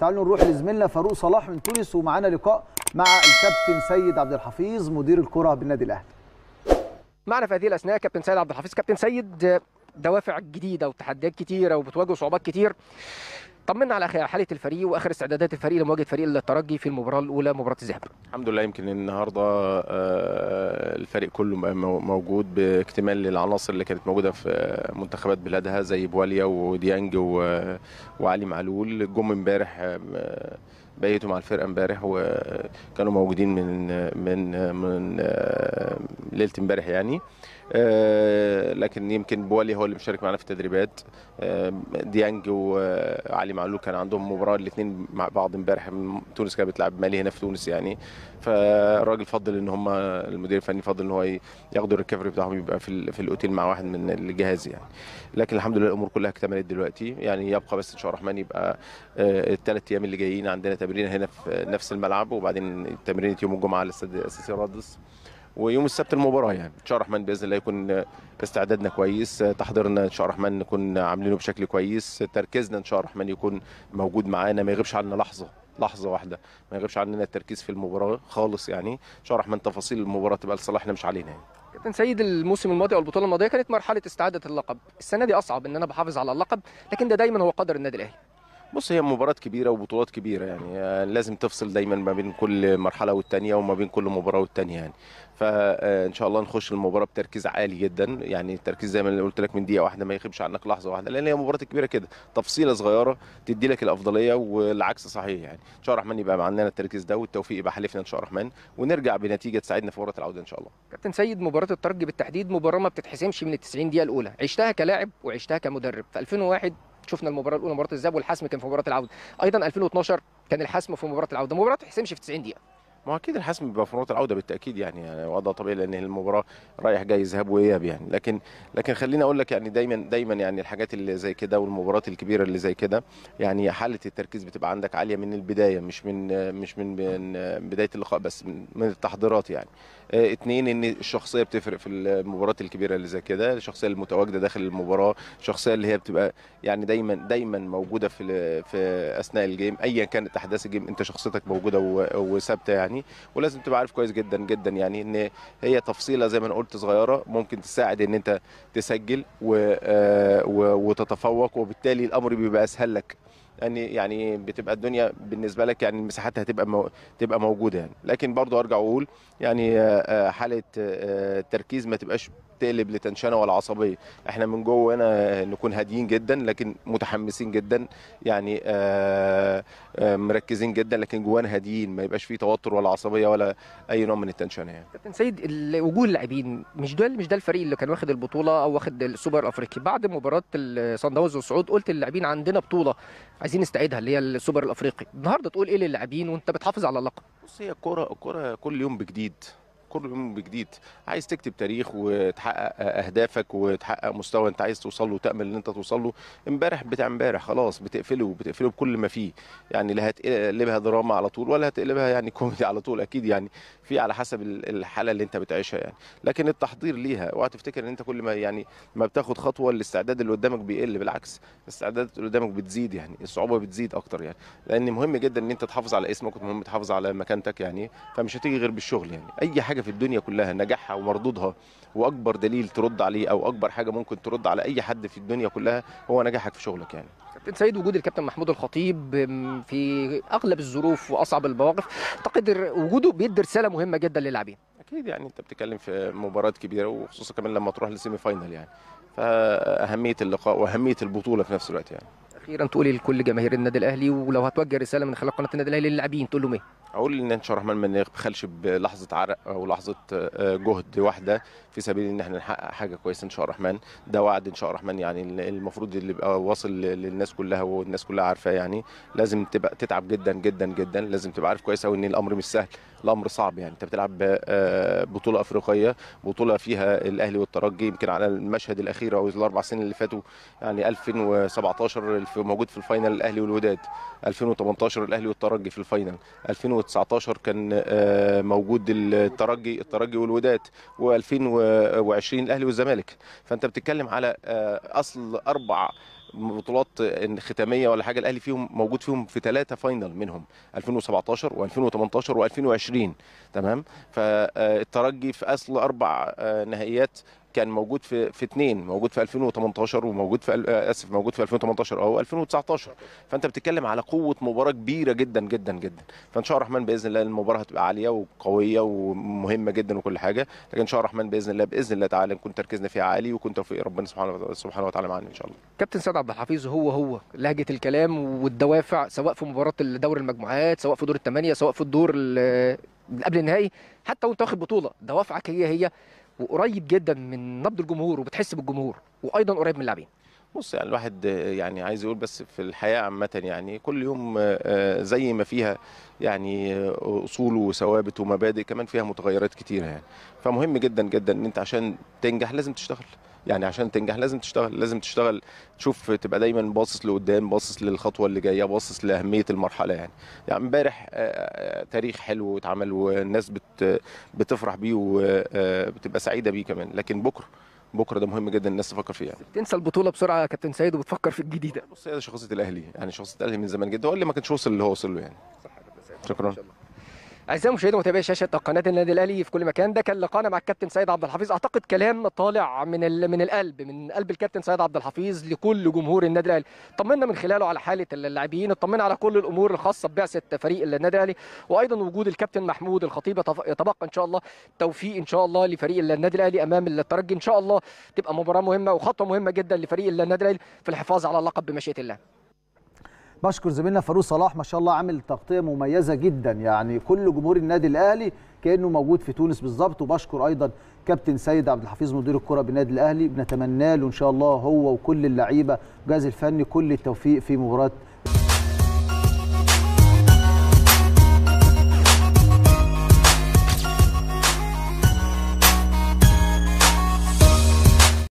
تعالوا نروح لزميلنا فاروق صلاح من تونس ومعانا لقاء مع الكابتن سيد عبد الحفيظ مدير الكره بالنادي الاهلي. معنا في هذه الاثناء كابتن سيد عبد الحفيظ، كابتن سيد دوافع جديده وتحديات كتيره وبتواجه صعوبات كتير طمنا على حاله الفريق واخر استعدادات الفريق لمواجهه فريق الترجي في المباراه الاولى مباراه الذهاب الحمد لله يمكن النهارده آه، الفريق كله موجود باكتمال للعناصر اللي كانت موجوده في منتخبات بلادها زي بواليا وديانج وعلي معلول جم امبارح آه، بقيته مع الفرقه امبارح وكانوا موجودين من من من آه، ليله امبارح يعني آه، لكن يمكن بوالي هو اللي مشارك معنا في التدريبات آه، ديانج وعلي معلول كان عندهم مباراه الاثنين مع بعض امبارح تونس كانت بتلعب مالي هنا في تونس يعني فالراجل فضل ان هم المدير الفني فضل ان هو ياخدوا الريكفري بتاعهم يبقى في, في الاوتيل مع واحد من الجهاز يعني لكن الحمد لله الامور كلها اكتملت دلوقتي يعني يبقى بس ان شاء الله الرحمن يبقى الثلاث ايام اللي جايين عندنا التمرين هنا في نفس الملعب وبعدين تمرينة يوم الجمعة على استاد الأساسي رادس ويوم السبت المباراة يعني إن شاء الرحمن بإذن الله يكون استعدادنا كويس تحضيرنا إن شاء الرحمن نكون عاملينه بشكل كويس تركيزنا إن شاء الرحمن يكون موجود معانا ما يغيبش عنا لحظة لحظه واحده ما يغيبش عننا التركيز في المباراه خالص يعني ان شاء الله الرحمن تفاصيل المباراه تبقى لصالحنا مش علينا يعني كابتن سيد الموسم الماضي او البطوله الماضيه كانت مرحله استعاده اللقب السنه دي اصعب ان انا بحافظ على اللقب لكن ده دا دايما هو قدر النادي الاهلي بص هي مباراة كبيرة وبطولات كبيرة يعني آه، لازم تفصل دايما ما بين كل مرحلة والتانية وما بين كل مباراة والتانية يعني فإن آه، شاء الله نخش المباراة بتركيز عالي جدا يعني التركيز زي ما قلت لك من دقيقة واحدة ما يخيبش عنك لحظة واحدة لأن هي مباراة كبيرة كده تفصيلة صغيرة تدي لك الأفضلية والعكس صحيح يعني إن شاء الله الرحمن يبقى عندنا التركيز ده والتوفيق يبقى حلفنا إن شاء الله الرحمن ونرجع بنتيجة تساعدنا في مباراة العودة إن شاء الله كابتن سيد مباراة الترجي بالتحديد مباراة ما بتتحسمش من ال 90 دقيقة الأولى عشتها كلاعب وعشتها كمدرب في 2001 شفنا المباراه الاولى مباراه الذهاب والحسم كان في مباراه العوده ايضا 2012 كان الحسم في مباراه العوده مباراه ما تحسمش في 90 دقيقه ما اكيد الحسم بيبقى في نقطه العوده بالتاكيد يعني, يعني وضع طبيعي لان المباراه رايح جاي ذهاب واياب يعني لكن لكن خليني اقول لك يعني دايما دايما يعني الحاجات اللي زي كده والمباريات الكبيره اللي زي كده يعني حاله التركيز بتبقى عندك عاليه من البدايه مش من مش من, بدايه اللقاء بس من, التحضيرات يعني آه، اتنين ان الشخصيه بتفرق في المباريات الكبيره اللي زي كده الشخصيه المتواجده داخل المباراه الشخصيه اللي هي بتبقى يعني دايما دايما موجوده في في اثناء الجيم ايا كانت احداث الجيم انت شخصيتك موجوده وثابته يعني يعني ولازم تبقى عارف كويس جدا جدا يعني ان هي تفصيله زي ما انا قلت صغيره ممكن تساعد ان انت تسجل و... آه، وتتفوق وبالتالي الامر بيبقى اسهل لك لان يعني بتبقى الدنيا بالنسبه لك يعني المساحات هتبقى مو... تبقى موجوده يعني لكن برضو ارجع اقول يعني آه، آه، حاله آه، التركيز ما تبقاش تقلب لتنشنه ولا عصبيه احنا من جوه هنا نكون هاديين جدا لكن متحمسين جدا يعني مركزين جدا لكن جوانا هاديين ما يبقاش فيه توتر ولا عصبيه ولا اي نوع من التنشنه يعني كابتن سيد وجود اللاعبين مش ده مش ده الفريق اللي كان واخد البطوله او واخد السوبر الافريقي بعد مباراه صن داونز والصعود قلت اللاعبين عندنا بطوله عايزين نستعيدها اللي هي السوبر الافريقي النهارده تقول ايه للاعبين وانت بتحافظ على اللقب بص هي الكوره الكوره كل يوم بجديد كل يوم بجديد عايز تكتب تاريخ وتحقق اهدافك وتحقق مستوى انت عايز توصل له وتامل ان انت توصل له امبارح بتاع امبارح خلاص بتقفله وبتقفله بكل ما فيه يعني لا هتقلبها دراما على طول ولا هتقلبها يعني كوميدي على طول اكيد يعني في على حسب الحاله اللي انت بتعيشها يعني لكن التحضير ليها اوعى تفتكر ان انت كل ما يعني ما بتاخد خطوه الاستعداد اللي قدامك بيقل بالعكس الاستعدادات اللي قدامك بتزيد يعني الصعوبه بتزيد اكتر يعني لان مهم جدا ان انت تحافظ على اسمك ومهم تحافظ على مكانتك يعني فمش هتيجي غير بالشغل يعني اي حاجه حاجه في الدنيا كلها نجاحها ومردودها واكبر دليل ترد عليه او اكبر حاجه ممكن ترد على اي حد في الدنيا كلها هو نجاحك في شغلك يعني كابتن سيد وجود الكابتن محمود الخطيب في اغلب الظروف واصعب المواقف اعتقد وجوده بيدي رساله مهمه جدا للاعبين اكيد يعني انت بتتكلم في مباريات كبيره وخصوصا كمان لما تروح للسيمي فاينل يعني فاهميه اللقاء واهميه البطوله في نفس الوقت يعني اخيرا تقولي لكل جماهير النادي الاهلي ولو هتوجه رساله من خلال قناه النادي الاهلي للاعبين تقول لهم ايه اقول ان ان شاء الله الرحمن ما نبخلش بلحظه عرق او لحظه آه، جهد واحده في سبيل ان احنا نحقق حاجه كويسه ان شاء الله الرحمن ده وعد ان شاء الله الرحمن يعني المفروض اللي يبقى واصل للناس كلها والناس كلها عارفه يعني لازم تبقى تتعب جدا جدا جدا لازم تبقى عارف كويس قوي ان الامر مش سهل الامر صعب يعني انت بتلعب آه، بطوله افريقيه بطوله فيها الاهلي والترجي يمكن على المشهد الاخير او الاربع سنين اللي فاتوا يعني 2017 موجود في الفاينل الاهلي والوداد 2018 الاهلي والترجي في الفاينل 2000 2019 كان آه، موجود الترجي الترجي والوداد و2020 الاهلي والزمالك فانت بتتكلم على آه، اصل اربع بطولات ختاميه ولا حاجه الاهلي فيهم موجود فيهم في ثلاثه فاينل منهم 2017 و2018 و2020 تمام فالترجي في اصل اربع آه، نهائيات كان موجود في في اثنين موجود في 2018 وموجود في آه، اسف موجود في 2018 او 2019 فانت بتتكلم على قوه مباراه كبيره جدا جدا جدا فان شاء الله الرحمن باذن الله المباراه هتبقى عاليه وقويه ومهمه جدا وكل حاجه لكن ان شاء الله الرحمن باذن الله باذن الله تعالى نكون تركيزنا فيها عالي وكون توفيق ربنا سبحانه سبحانه وتعالى معانا ان شاء الله كابتن سعد عبد الحفيظ هو هو لهجه الكلام والدوافع سواء في مباراه دور المجموعات سواء في دور الثمانيه سواء في الدور قبل النهائي حتى وانت واخد بطوله دوافعك هي هي وقريب جدا من نبض الجمهور وبتحس بالجمهور وايضا قريب من اللاعبين بص يعني الواحد يعني عايز يقول بس في الحياه عامه يعني كل يوم آه، زي ما فيها يعني اصول وثوابت ومبادئ كمان فيها متغيرات كتيره يعني فمهم جدا جدا ان انت عشان تنجح لازم تشتغل يعني عشان تنجح لازم تشتغل لازم تشتغل تشوف تبقى دايما باصص لقدام باصص للخطوه اللي جايه باصص لاهميه المرحله يعني يعني امبارح آه، آه، تاريخ حلو اتعمل والناس بتفرح بيه وبتبقى سعيده بيه كمان لكن بكره بكره ده مهم جدا الناس تفكر فيه يعني تنسى البطوله بسرعه يا كابتن سيد وبتفكر في الجديده بص هي شخصيه الاهلي يعني شخصيه الاهلي من زمان جدا هو اللي ما كانش وصل اللي هو وصل له يعني صح يا كابتن سيد شكرا اعزائي المشاهدين ومتابعي شاشه قناه النادي الاهلي في كل مكان ده كان لقانا مع الكابتن سيد عبد الحفيظ اعتقد كلام طالع من من القلب من قلب الكابتن سيد عبد الحفيظ لكل جمهور النادي الاهلي طمنا من خلاله على حاله اللاعبين اطمنا على كل الامور الخاصه ببعثه فريق النادي الاهلي وايضا وجود الكابتن محمود الخطيب يتبقى ان شاء الله توفيق ان شاء الله لفريق النادي الاهلي امام الترجي ان شاء الله تبقى مباراه مهمه وخطوه مهمه جدا لفريق النادي الاهلي في الحفاظ على اللقب بمشيئه الله بشكر زميلنا فاروق صلاح ما شاء الله عامل تغطيه مميزه جدا يعني كل جمهور النادي الاهلي كانه موجود في تونس بالظبط وبشكر ايضا كابتن سيد عبد الحفيظ مدير الكره بالنادي الاهلي بنتمنى له ان شاء الله هو وكل اللعيبه والجهاز الفني كل التوفيق في مباراه